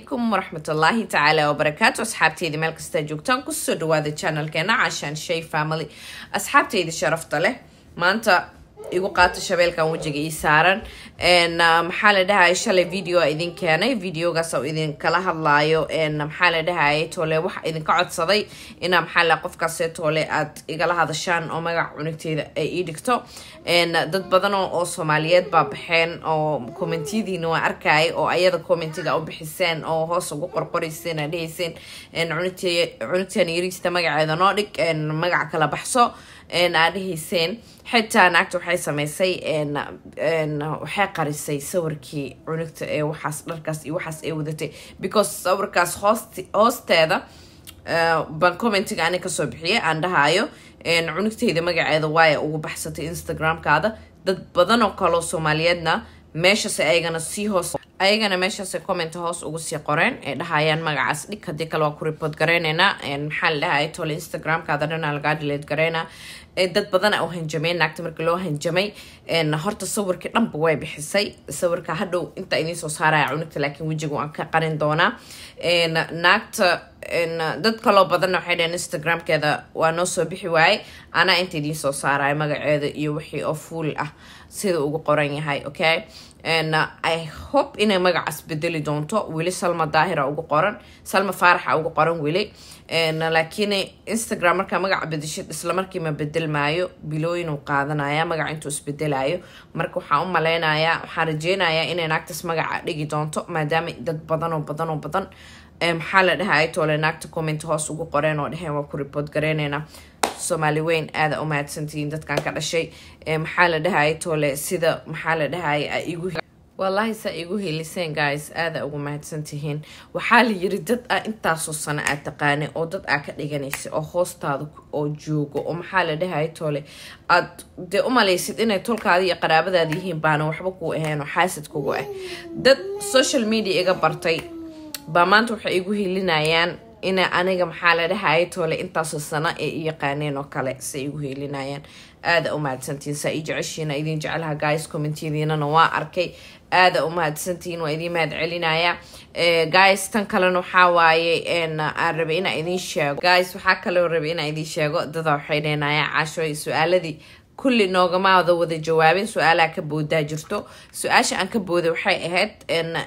calaykum waraxmatullaahi tacaala wabarakaatu asxaabteyda meel kastaa joogtaan kusoo dhawaada janalkeena cashaan shay family asxaabteyda sharafta leh maanta igu qaato shabeelkan wejiga ii saaran n ah, maxaa la dhahay shalay video idin keenay videogaas oo idin kala hadlaayo maxaa la dhahay toole waxa idinka codsaday inaa maxaa la qofkaase toole aad igala hadashaan oo magac cunugteeda ay ii dhigto dad badan oo soomaaliyeed baa baxeen oo kommentiyadiina waa arkaay oo ayada kommentiga u bixiseen oo hoos ugu qorqoreyseen aad dhehayseen cunugteena yariista magaceeda noo dhig magaca kala baxso aa dhehayseen xitaa naagta waxay sameysay waxay qarisay sawirkii cunugta ee waxaas dharkaas iyo waxaas ee wadatay because sawirkaas hoosteeda eh, baan commentiga ani kasoo bixiyay aan dhahaayo cunugteyda magaceeda waaya ugu baxsatay instagramkaada dad badanoo oo kaloo soomaaliyeedna meeshas ayagana sii hoos ayagana meeshaasay comment hoos ugu sii qoreen ay dhahayaan magacaas dhig haddii kale waa ku report gareyneynaa maxaa la dhahay tole instagramkaada dhana lagaa dhileed dad badana oo hanjamay naagta markii loo hanjamay horta sawirkii dhanba way bixisay sawirka hadhow inta idiin saaraya cunugta laakiin wejiga aan ka qarin doonaa naagta dad kaloo badanna waxay dhaheen instagramkeeda waa noo soo bixi waayey anaa inta idiin soo saaraya magaceeda iyo wixii oo fuul ah sida ugu qoran yahay okay uh, i hope inay magacaas bedeli doonto weli salma daahira ugu qoran salma faaraxa ugu qoran weli uh, laakiin instagram markaa magaca bedeshid islamarkiima markiima bedelmaayo bilooyinuu qaadanaya magaca intuu isbedelayo marka waxaa u maleynayaa waxaan rajeynayaa inay naagtaas magaca dhigi doonto maadaama dad badanoo badanoo badan eh, maxaa la dhahaa ay toole naagta comment hoos ugu qoreen oo dheheen waa ku ribood gareyneynaa soomaali weyn aada u mahadsantihiin dadkan ka dhashay maxaa la dhahay toole sida maxaa la dhahay wallaahi saa igu heliseen guys aada ugu mahadsantihiin waxaa la yiri dad a intaasoo sano aad taqaanay oo dad aa ka dhiganaysa oo hoostaada oo joogo oo maxaa la dhahay tole aad dee u malaysid inay tolkaada iyo qaraabadaada yihiin baana waxba kuu ahayn oo xaasid kugu ah dad social media iga bartay baa maanta waxay igu helinayaan ina aniga maxaa la dhahay toole intaasoo sano ee i yaqaaneen oo kale se igu heelinayaan aada u mahadsantiin saa ii jeceshiina idin jeclaha guys commentiyadiinana waa arkay aada u mahadsantiin waa idiin mahad celinaya eh, guys tan kalena waxaa waaye aan rabay inaa idiin sheego guys waxaa kaloo rabay inaa idiin sheego dadaa waxay dheenaya cashooy su-aaladii kulli noogamaada wada jawaabin su-aalaha ka boodaa jirto su-aasha aan ka booday waxay ahayd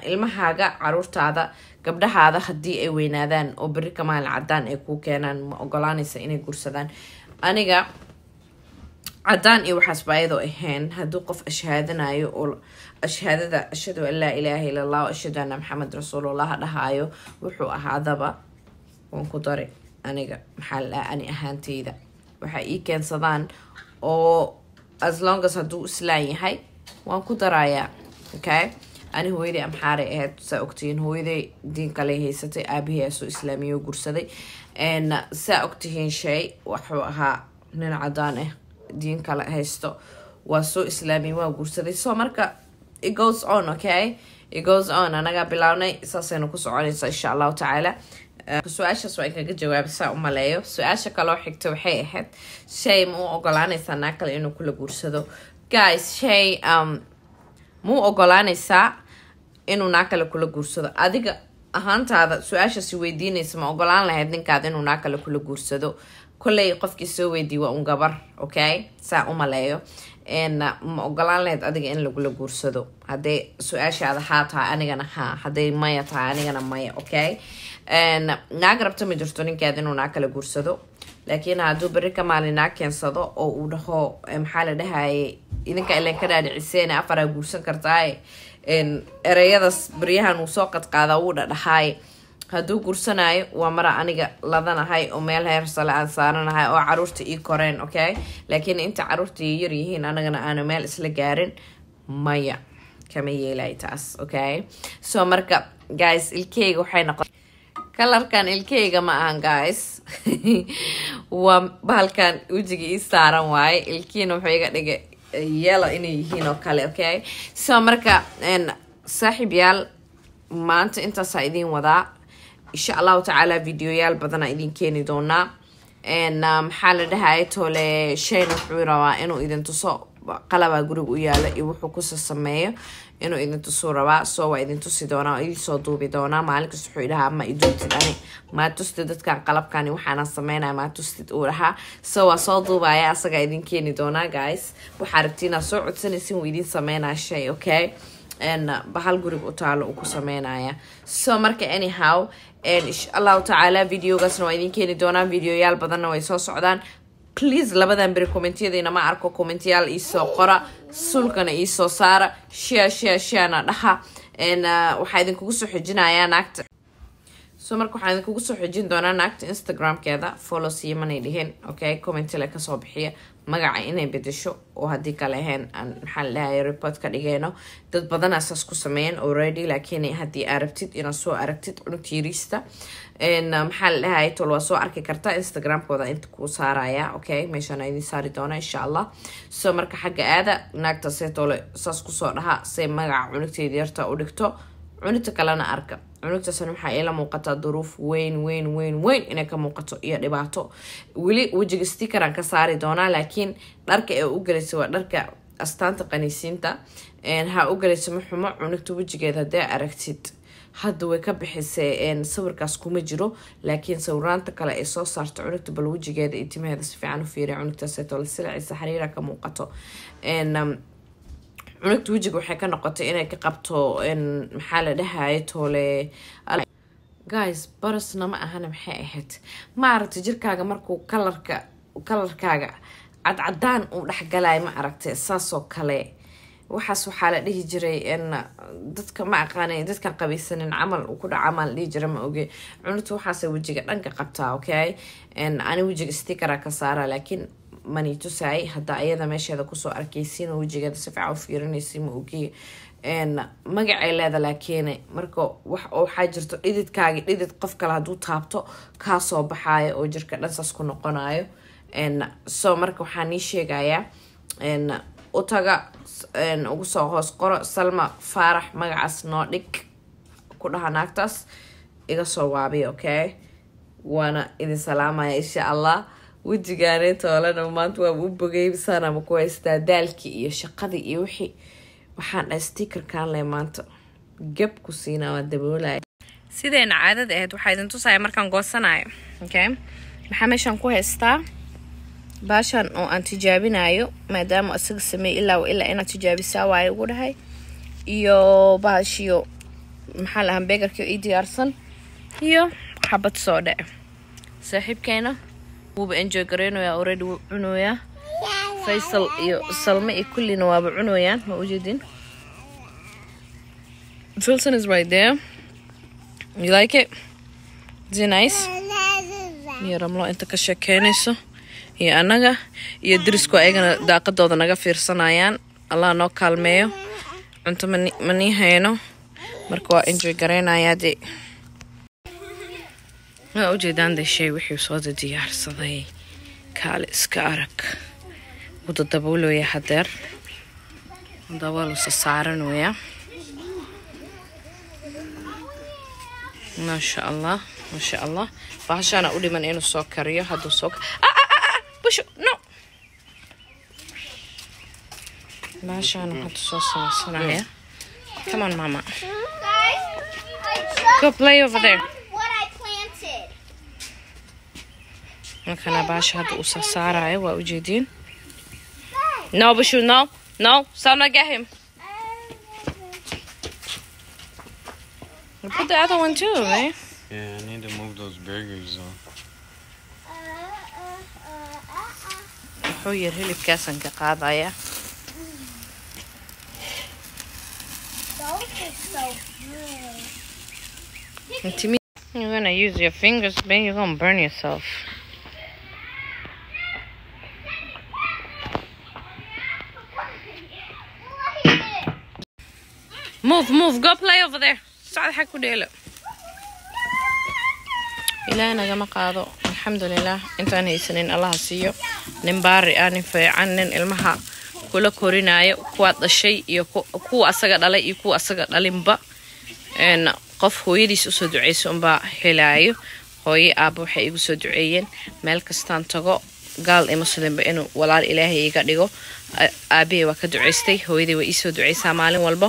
ilmahaaga caruurtaada gabdhahaada haddii ay weynaadaan oo beri kamaal cadaan ay kuu keenaan ma ogolaanaysa inay guursadaan aniga cadaan iyo waxaas ayadoo ahayn hadduu qof ashhaadanayo oo ashaadada ashhadu an laa ilaaha illa allah ashhadu anna maxamed rasuulullaha dhahaayo wuxuu ahaadaba waan ku dari aniga maxaa ani ahaanteyda waxaa ii keensadaan oo as long as hadduu islaan yahay waan ku darayaa okay ani hooyaday amxaare ahayd e saa ogtihiin hooyaday diin kale haysatay aabahii aasoo e islaamiya oo gursaday saa ogtihiin shay wuxuu ahaa nin cadaan ah diin kale haysto waa soo islaamiya waa guursaday so marka igoes on okay igoes on anagaa bilaabnay saasaynu ku soconaysa insha allahu tacaala eh, su-aashaas waa inkaga jawaabisaa u maleeyo su-aasha kaloo xigta waxay ahayd shay ma u ogolaanaysaa naag kale inuu kula guursado guys shay muu ogolaanaysaa inuu kale kula guursado adiga ahaantaada su-aashaasi weydiinaysa ma ogolaan lahayd ninkaada inuu kale kula guursado kolley qofkii soo weydii waa un gabar okay saa u maleeyo ma ogolaan lahayd adiga in lagula guursado haday su-aashaada haa tahay anigana haa haday maya tahay anigana maya okay naag rabta ma jirto ninkaada inuu naag kala guursado laakiin hadduu beri ka maalin naag keensado oo uu dhaho eh, maxaa la dhahaye idinka ilan ka dhaadhiciseen afaraa guursan kartaaye ereyadaas baryahan uu soo qadqaada wuu dhadhahaay hadduu gursanayo waa mara aniga ladanahay oo meel heersale aan saaranahay oo caruurta ii koreen okay laakiin inta caruurta yar yihiin anagana aana meel isla gaarin maya kama yeelay taas okay so marka guys ilkeyga waxay noqon kalarkan ilkeyga ma ahan guys waa bahalkan wejiga ii saaran waaye ilkiina wuxuu iga dhigay yelo inay yihiin oo kale okay so marka saaxiib yaal maanta intaasaa idiin wadaa insha allahu tacaala videoyaal badanaa idiin keeni doonaa ah, maxaa la dhahaya tole shayna wuxuu rabaa inuu idin tuso qalabaa guriga u yaala iyo wuxuu kusa sameeyo inuu idintusuu rabaa soo waa idintusi doonaa iisoo duubi doonaa maalinkaas wuxuu idhahaa ma iduubtid ani maa tustid dadkan qalabkani waxaana sameynaya maa tustid uu dhahaa so waa soo duubaya asagaa idin keeni doonaa guys waxaa rabtiinaa soo codsanaysin wuu idin sameynaa shay okay bahal guriga u taalo uu ku sameynaya so marka anyhow insha allahu tacaala videogaasna waa idin keeni doonaa videoyaal badanna way soo socdaan please labadan beri commentiyadiina ma arko commentiyaal iisoo qora sulkana iisoo saara shia shia shiana dhaha uh, waxaa idinkugu soo xijinayaa naagta soo marka waxaan kugu soo xijin doonaa naagta instagram-keeda follows iyo manay dhiheen okay commentile kasoo bixiya magaca inay bedesho oo haddii kale ahayn maxaan dhahay report ka dhigeyno dad badana saas ku sameeyeen already laakiin haddii aragtid inaad soo aragtid cunugtiiriista maxaan dhahay tol waa soo arki karta instagramkooda inta kuu saaraya okay meeshaan idin saari doona insha allah soo marka xagga aada naagta seetole saas kusoo dhaha say magaca cunugteeda yarta u dhigto cunugta kalena arka cunugtaas waxaa ila muuqataa duruuf weyn weyn weyn weyn inay ka muuqato iyo dhibaato weli wejiga stickeraan ka saari doonaa laakiin dharka ee u galaysa waa dharka astaanta qaniisiinta ha u galaysa maxumo cunugta wejigeeda hadee aragtid hadda way ka bixisay sawirkaas kuma jiro laakiin sawiraanta kale ay soo saarta cunugta bal wejigeeda iyo timaheeda si fiican u fiiriya cunugtaaseeto la silacisa xariira ka muuqato cunugta wejiga waxay ka noqotay inay ka qabto maxaa la dhahaya tole guys barasna ma ahana maxay ahayd ma maaragtay jirkaaga markuu kalarka kalarkaaga cadcadaan uu dhexgalaya ma aragtay saasoo kale waxaas waxaa la dhihi jiray dadka ma aqaana dadkan qabaysanin camal ku dhacama la dhihi jira ma oge cunugta waxaase wejiga dhanka qabtaa okay ani wejiga stikara ka saara laakiin manitusay hadda ayada meesheeda kusoo arkaysiina wejigeeda si u fiirinaysa ma ogee magacay leeda laakiin marka waxaa jirto dhididkaagi dhidid qof kale hadduu taabto kaasoo soo baxayo oo jirka dhansaas ku noqonayo so marka waxaan ii sheegayaa utaga ugu soo hoos qoro salma faarax magacaas noo dhig ku dhaha naagtaas iga soo waabiya okay waana idin salaamaya insha allah wejigaani toolana maanta waa u bogeybsaan ama ku haystaa daalkii iyo shaqadii iyo wixii waxaan dhahay stickerkaan leh maanta gab ku siinaa waa daboolaya sidayna caadada ahayd waxaa idin tusaya markaan goosanayo okay maxaa meeshaan ku haystaa baashan oo aan tijaabinayo maadaama isaga sameeye ilaa ilaa inaad tijaabisaa waayo ugu dhahay iyo baashiyo maxaa lahaa begarkiio ii e diyaarsan iyo xabad soodhe saaxiibkeena wuuba enjoy gareynayaa already wuu cunayaa faysal iyo salme iyo kullina waaba cunayaan ma ujeedin Filson is right there. You like it? Is nice? iyo ramlo inta ka sheekeynayso iyo annaga iyo dirisku ayagana daaqadooda naga fiirsanayaan allah noo kaalmeeyo cunto ma nii hayno marka waa enjoy gareynayaa dee waa ujeedaan dashay wixii soo diyaarsaday kaale iska arag wada daboolaya hadeer daboola saaranaya ما شاء الله ما شاء الله فعشان أقولي من إنه سكر يا هذا سكر آه آه آه بشو نو ما عشان هذا صوص go play over there Nakana Basha had Usa eh, What would you do? No, Bashu, no. No, gonna get him. put the other one too, right? Eh? Yeah, I need to move those burgers though. حوير هلي بكاسن كقاضة يا You're gonna use your fingers, man. You're gonna burn yourself. Move, move. Go play over there. Saadxa ku dheelo. ilaahay nagama qaado alxamdulilaah intaan haysanin allaha siiyo nin baari ah nin fiican nin ilmaha kula korinaayo kuwaa dhashay iyo kuwa asaga dhalay iyo kuwa asaga dhalinba qof hooyadiis usoo duceysa unbaa helaayo hooye aaba waxay igu soo duceeyeen meel kastaan tago gaal iyo muslimba inuu walaal ilaahay iga dhigo aabahey waa ka duceystay hooyadii waa iisoo duceysaa maalin walba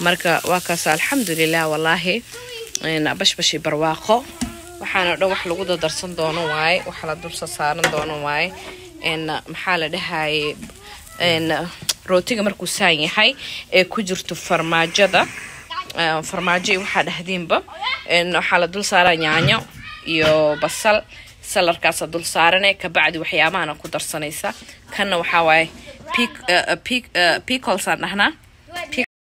marka waa kaas alxamdulilah walaahi bashbashi barwaaqo waxaana dhan wax lagu dadarsan doono waaye wax la dulsa saaran doono waaye maxaa la dhahaye rootiga markuu saan yahay ee ku jirto farmaajada farmaajo iyo waxaa dhahdiinba waxaa la dul saaraa yaanyo iyo basal salarkaasa dul saarane kabacdi waxyaabahana ku darsanaysa kanna waxaa waaye picolsaan dhahnaa